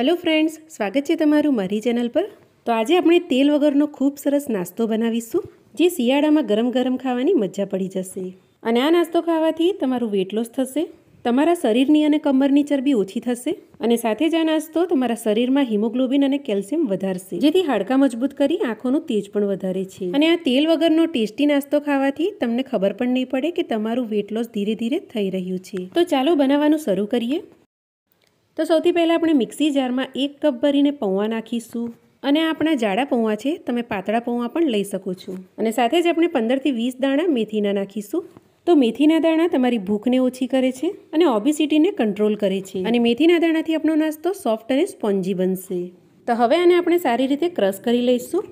hello friends સ્વાગત છે તમારું મારી ચેનલ પર તો આજે આપણે તેલ વગરનો ખૂબ સરસ નાસ્તો બનાવીશું જે શિયાળામાં ગરમ ગરમ ખાવાની મજા પડી જશે અને આ નાસ્તો ખાવાથી તમારું વેટ લોસ થશે તમારા શરીરની અને કમરની ચરબી ઓછી થશે અને સાથે જ આ નાસ્તો તમારા શરીરમાં હિમોગ્લોબિન અને કેલ્શિયમ વધારશે જેથી હાડકા મજબૂત કરી આંખોનું તેજ પણ વધારે છે અને આ તેલ વગરનો ટેસ્ટી નાસ્તો ખાવાથી તમને ખબર પણ નહીં પડે કે તમારું વેટ લોસ ધીરે ધીરે થઈ રહ્યું છે તો ચાલો બનાવવાનું શરૂ કરીએ તો સૌથી પહેલાં આપણે મિક્સી જારમાં એક કપ ભરીને પૌવા નાખીશું અને આપણા જાડા પૌવા છે તમે પાતળા પૌવા પણ લઈ શકો છો અને સાથે જ આપણે પંદરથી વીસ દાણા મેથીના નાખીશું તો મેથીના દાણા તમારી ભૂખને ઓછી કરે છે અને ઓબિસિટીને કંટ્રોલ કરે છે અને મેથીના દાણાથી આપણો નાસ્તો સોફ્ટ અને સ્પોન્જી બનશે તો હવે આને આપણે સારી રીતે ક્રશ કરી લઈશું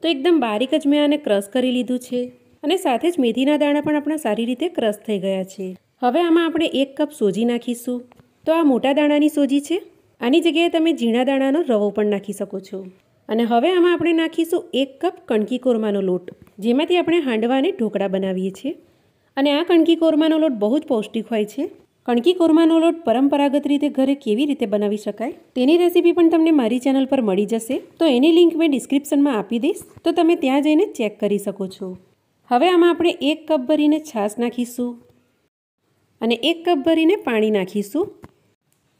તો એકદમ બારીક જ મેં આને ક્રશ કરી લીધું છે અને સાથે જ મેથીના દાણા પણ આપણા સારી રીતે ક્રશ થઈ ગયા છે હવે આમાં આપણે એક કપ સોજી નાખીશું તો આ મોટા દાણાની સોજી છે આની જગ્યાએ તમે ઝીણા દાણાનો રવો પણ નાખી શકો છો અને હવે આમાં આપણે નાખીશું એક કપ કણકી કોરમાનો લોટ જેમાંથી આપણે હાંડવા અને ઢોકળા બનાવીએ છીએ અને આ કણકી કોરમાનો લોટ બહુ જ પૌષ્ટિક હોય છે કણકી કોરમાનો લોટ પરંપરાગત રીતે ઘરે કેવી રીતે બનાવી શકાય તેની રેસીપી પણ તમને મારી ચેનલ પર મળી જશે તો એની લિંક મેં ડિસ્ક્રિપ્શનમાં આપી દઈશ તો તમે ત્યાં જઈને ચેક કરી શકો છો હવે આમાં આપણે એક કપ ભરીને છાશ નાખીશું અને એક કપ ભરીને પાણી નાખીશું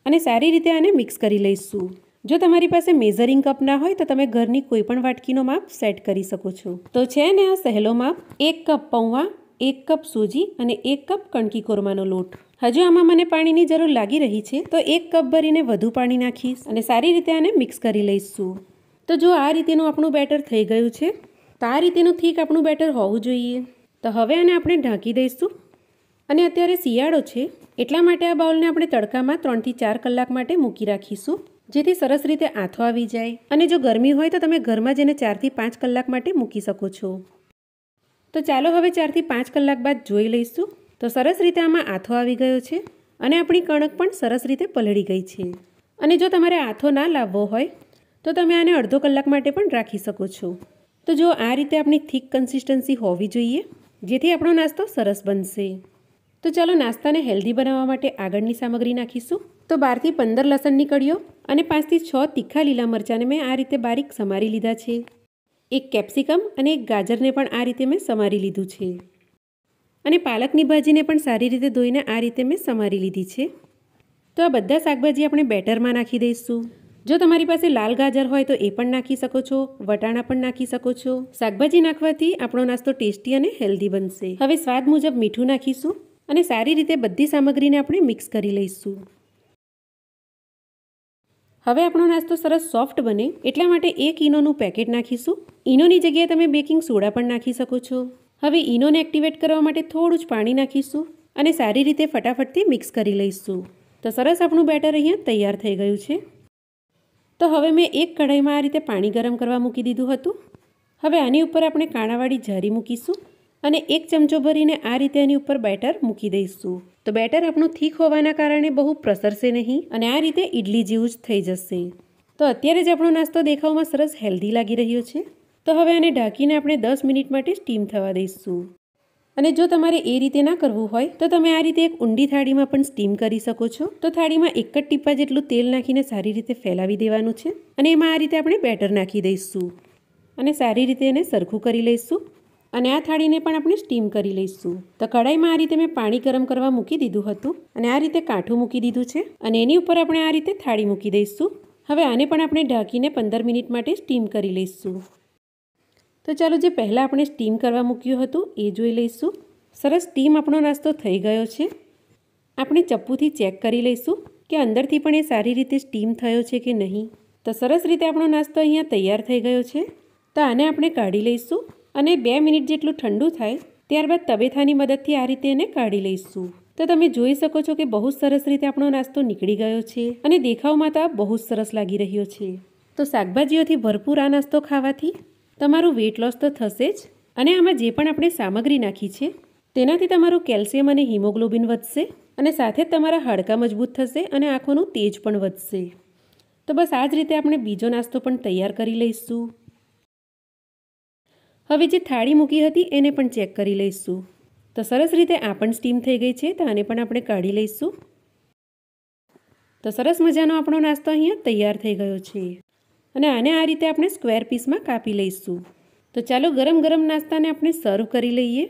અને સારી રીતે આને મિક્સ કરી લઈશું જો તમારી પાસે મેઝરિંગ કપ ના હોય તો તમે ઘરની કોઈ પણ વાટકીનો માપ સેટ કરી શકો છો તો છે ને આ સહેલો માપ એક કપ પૌવા એક કપ સૂજી અને એક કપ કણકી કોરમાનો લોટ હજુ આમાં મને પાણીની જરૂર લાગી રહી છે તો એક કપ ભરીને વધુ પાણી નાખીશ અને સારી રીતે આને મિક્સ કરી લઈશું તો જો આ રીતેનું આપણું બેટર થઈ ગયું છે તો આ રીતેનું થીક આપણું બેટર હોવું જોઈએ તો હવે આને આપણે ઢાંકી દઈશું અને અત્યારે શિયાળો છે એટલા માટે આ બાઉલને આપણે તડકામાં ત્રણથી ચાર કલાક માટે મૂકી રાખીશું જેથી સરસ રીતે આથો આવી જાય અને જો ગરમી હોય તો તમે ઘરમાં જેને ચારથી પાંચ કલાક માટે મૂકી શકો છો તો ચાલો હવે ચારથી પાંચ કલાક બાદ જોઈ લઈશું તો સરસ રીતે આમાં આથો આવી ગયો છે અને આપણી કણક પણ સરસ રીતે પલળી ગઈ છે અને જો તમારે આથો ના લાવવો હોય તો તમે આને અડધો કલાક માટે પણ રાખી શકો છો તો જો આ રીતે આપણી થીક કન્સિસ્ટન્સી હોવી જોઈએ જેથી આપણો નાસ્તો સરસ બનશે તો ચાલો નાસ્તાને હેલ્ધી બનાવવા માટે આગળની સામગ્રી નાખીશું તો બારથી પંદર લસણની કળીઓ અને પાંચથી છ તીખા લીલા મરચાંને મેં આ રીતે બારીક સમારી લીધા છે એક કેપ્સિકમ અને એક ગાજરને પણ આ રીતે મેં સમારી લીધું છે અને પાલકની ભાજીને પણ સારી રીતે ધોઈને આ રીતે મેં સમારી લીધી છે તો આ બધા શાકભાજી આપણે બેટરમાં નાખી દઈશું જો તમારી પાસે લાલ ગાજર હોય તો એ પણ નાખી શકો છો વટાણા પણ નાખી શકો છો શાકભાજી નાખવાથી આપણો નાસ્તો ટેસ્ટી અને હેલ્ધી બનશે હવે સ્વાદ મુજબ મીઠું નાખીશું અને સારી રીતે બધી સામગ્રીને આપણે મિક્સ કરી લઈશું હવે આપણો નાસ્તો સરસ સોફ્ટ બને એટલા માટે એક ઈનોનું પેકેટ નાખીશું ઈનોની જગ્યાએ તમે બેકિંગ સોડા પણ નાખી શકો છો હવે ઈનોને એક્ટિવેટ કરવા માટે થોડું જ પાણી નાખીશું અને સારી રીતે ફટાફટથી મિક્સ કરી લઈશું તો સરસ આપણું બેટર અહીંયા તૈયાર થઈ ગયું છે તો હવે મેં એક કઢાઈમાં આ રીતે પાણી ગરમ કરવા મૂકી દીધું હતું હવે આની ઉપર આપણે કાણાવાળી જારી મૂકીશું અને એક ચમચો ભરીને આ રીતે એની ઉપર બેટર મૂકી દઈશું તો બેટર આપણું થીક હોવાના કારણે બહુ પ્રસરશે નહીં અને આ રીતે ઇડલી જેવું જ થઈ જશે તો અત્યારે જ આપણો નાસ્તો દેખાવમાં સરસ હેલ્ધી લાગી રહ્યો છે તો હવે આને ઢાંકીને આપણે દસ મિનિટ માટે સ્ટીમ થવા દઈશું અને જો તમારે એ રીતે ના કરવું હોય તો તમે આ રીતે એક ઊંડી થાળીમાં પણ સ્ટીમ કરી શકો છો તો થાળીમાં એક જ ટીપા જેટલું તેલ નાખીને સારી રીતે ફેલાવી દેવાનું છે અને એમાં આ રીતે આપણે બેટર નાખી દઈશું અને સારી રીતે એને સરખું કરી લઈશું અને આ થાળીને પણ આપણે સ્ટીમ કરી લઈશું તો કઢાઈમાં આ રીતે મેં પાણી ગરમ કરવા મૂકી દીધું હતું અને આ રીતે કાંઠું મૂકી દીધું છે અને એની ઉપર આપણે આ રીતે થાળી મૂકી દઈશું હવે આને પણ આપણે ઢાંકીને પંદર મિનિટ માટે સ્ટીમ કરી લઈશું તો ચાલો જે પહેલાં આપણે સ્ટીમ કરવા મૂક્યું હતું એ જોઈ લઈશું સરસ સ્ટીમ આપણો નાસ્તો થઈ ગયો છે આપણે ચપ્પુથી ચેક કરી લઈશું કે અંદરથી પણ એ સારી રીતે સ્ટીમ થયો છે કે નહીં તો સરસ રીતે આપણો નાસ્તો અહીંયા તૈયાર થઈ ગયો છે તો આને આપણે કાઢી લઈશું અને બે મિનિટ જેટલું ઠંડુ થાય ત્યારબાદ તબેથાની મદદથી આ રીતે એને કાઢી લઈશું તો તમે જોઈ શકો છો કે બહુ સરસ રીતે આપણો નાસ્તો નીકળી ગયો છે અને દેખાવમાં તો આ બહુ જ સરસ લાગી રહ્યો છે તો શાકભાજીઓથી ભરપૂર આ નાસ્તો ખાવાથી તમારું વેટ લોસ તો થશે જ અને આમાં જે પણ આપણે સામગ્રી નાખી છે તેનાથી તમારું કેલ્શિયમ અને હિમોગ્લોબિન વધશે અને સાથે તમારા હાડકાં મજબૂત થશે અને આંખોનું તેજ પણ વધશે તો બસ આ જ રીતે આપણે બીજો નાસ્તો પણ તૈયાર કરી લઈશું હવે જે થાળી મૂકી હતી એને પણ ચેક કરી લઈશું તો સરસ રીતે આ પણ સ્ટીમ થઈ ગઈ છે તો આને પણ આપણે કાઢી લઈશું તો સરસ મજાનો આપણો નાસ્તો અહીંયા તૈયાર થઈ ગયો છે અને આને આ રીતે આપણે સ્ક્વેર પીસમાં કાપી લઈશું તો ચાલો ગરમ ગરમ નાસ્તાને આપણે સર્વ કરી લઈએ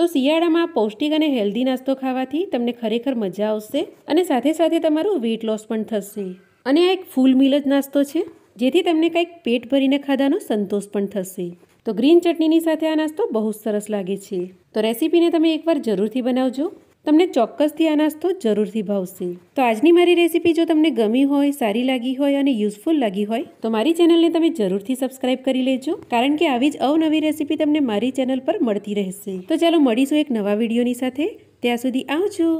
તો શિયાળામાં પૌષ્ટિક અને હેલ્ધી નાસ્તો ખાવાથી તમને ખરેખર મજા આવશે અને સાથે સાથે તમારું વેઇટ લોસ પણ થશે અને આ એક ફૂલ મિલ જ નાસ્તો છે જેથી તમને કંઈક પેટ ભરીને ખાધાનો સંતોષ પણ થશે તો ગ્રીન ચટણીની સાથે આ નાસ્તો બહુ સરસ લાગે છે તો રેસીપીને તમે એકવાર જરૂરથી બનાવજો તમને ચોક્કસથી આ નાસ્તો જરૂરથી ભાવશે તો આજની મારી રેસીપી જો તમને ગમી હોય સારી લાગી હોય અને યુઝફુલ લાગી હોય તો મારી ચેનલને તમે જરૂરથી સબસ્ક્રાઈબ કરી લેજો કારણ કે આવી જ અવનવી રેસીપી તમને મારી ચેનલ પર મળતી રહેશે તો ચાલો મળીશું એક નવા વિડીયોની સાથે ત્યાં સુધી આવજો